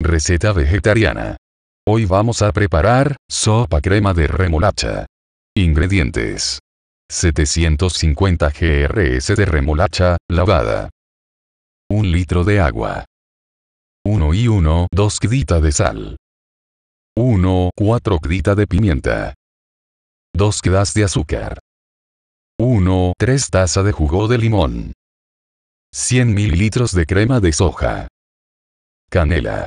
Receta vegetariana. Hoy vamos a preparar sopa crema de remolacha. Ingredientes. 750 grs de remolacha, lavada. 1 litro de agua. 1 y 1, 2 cdita de sal. 1, 4 grita de pimienta. 2 gras de azúcar. 1, 3 taza de jugo de limón. 100 mililitros de crema de soja. Canela